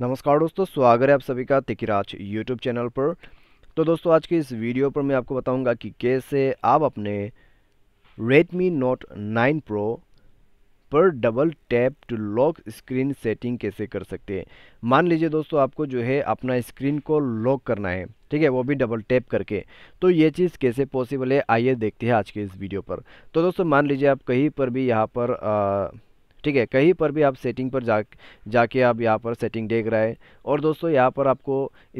नमस्कार दोस्तों स्वागत है आप सभी का तिकिराज यूट्यूब चैनल पर तो दोस्तों आज के इस वीडियो पर मैं आपको बताऊंगा कि कैसे आप अपने Redmi Note 9 Pro पर double tap to lock screen setting कैसे कर सकते हैं मान लीजिए दोस्तों आपको जो है अपना स्क्रीन को लॉक करना है ठीक है वो भी डबल टैप करके तो ये चीज़ कैसे पॉसिबल है आइए देखते हैं आज के इस वीडियो पर तो दोस्तों मान लीजिए आप कहीं पर भी यहाँ पर आ, ठीक है कहीं पर भी आप सेटिंग पर जा जाके आप यहाँ पर सेटिंग देख रहे हैं और दोस्तों यहाँ पर आपको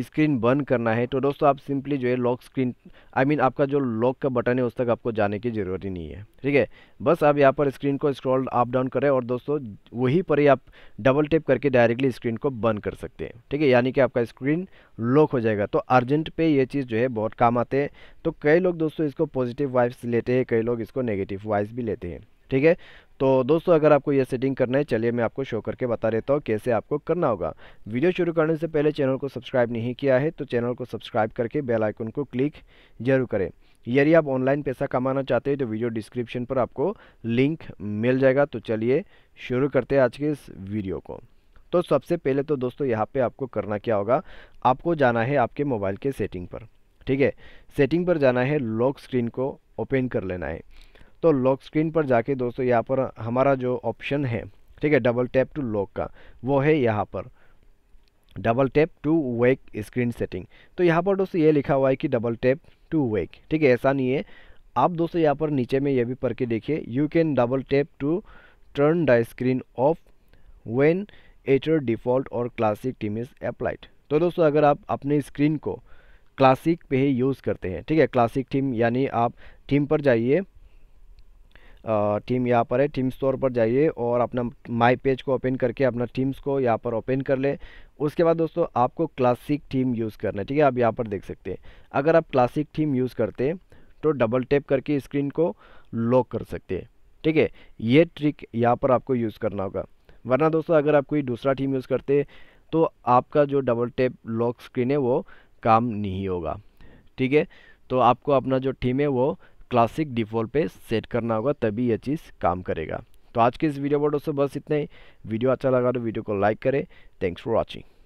स्क्रीन बंद करना है तो दोस्तों आप सिंपली जो है lock screen I I mean mean, आपका जो लॉक का बटन है उस तक आपको जाने की ज़रूरत ही नहीं है ठीक है बस आप यहाँ पर स्क्रीन को स्क्रॉल अप डाउन करें और दोस्तों वहीं पर ही आप डबल टेप करके डायरेक्टली स्क्रीन को बंद कर सकते हैं ठीक है यानी कि आपका स्क्रीन लॉक हो जाएगा तो अर्जेंट पे ये चीज़ जो है बहुत काम आते हैं तो कई लोग दोस्तों इसको पॉजिटिव वाइब्स लेते हैं कई लोग इसको नेगेटिव वाइब्स भी लेते हैं ठीक है तो दोस्तों अगर आपको ये सेटिंग करना है चलिए मैं आपको शो करके बता देता हूँ कैसे आपको करना होगा वीडियो शुरू करने से पहले चैनल को सब्सक्राइब नहीं किया है तो चैनल को सब्सक्राइब करके बेल आइकन को क्लिक जरूर करें यदि आप ऑनलाइन पैसा कमाना चाहते हैं तो वीडियो डिस्क्रिप्शन पर आपको लिंक मिल जाएगा तो चलिए शुरू करते हैं आज के इस वीडियो को तो सबसे पहले तो दोस्तों यहाँ पर आपको करना क्या होगा आपको जाना है आपके मोबाइल के सेटिंग पर ठीक है सेटिंग पर जाना है लॉक स्क्रीन को ओपन कर लेना है तो लॉक स्क्रीन पर जाके दोस्तों यहाँ पर हमारा जो ऑप्शन है ठीक है डबल टैप टू लॉक का वो है यहाँ पर double tap to wake screen setting तो यहाँ पर दोस्तों ये लिखा हुआ है कि डबल टैप टू वेक ठीक है ऐसा नहीं है आप दोस्तों यहाँ पर नीचे में ये भी पढ़ के देखिए you can double tap to turn the screen off when either default और क्लासिक टीम इज़ अप्लाइड तो दोस्तों अगर आप अपने स्क्रीन को क्लासिक पे ही यूज़ करते हैं ठीक है क्लासिक टीम यानी आप टीम पर जाइए टीम यहाँ पर है टीम स्टोर पर जाइए और अपना माई पेज को ओपन करके अपना टीम्स को यहाँ पर ओपन कर ले उसके बाद दोस्तों आपको क्लासिक टीम यूज़ करना है ठीक है आप यहाँ पर देख सकते हैं अगर आप क्लासिक टीम यूज़ करते हैं तो डबल टैप करके स्क्रीन को लॉक कर सकते हैं ठीक है ये ट्रिक यहाँ पर आपको यूज़ करना होगा वरना दोस्तों अगर आप कोई दूसरा टीम यूज़ करते तो आपका जो डबल टैप लॉक स्क्रीन है वो काम नहीं होगा ठीक है तो आपको अपना जो टीम है वो क्लासिक डिफ़ॉल्ट पे सेट करना होगा तभी यह चीज़ काम करेगा तो आज के इस वीडियो पर दोस्तों बस इतना ही वीडियो अच्छा लगा तो वीडियो को लाइक करें थैंक्स फॉर वॉचिंग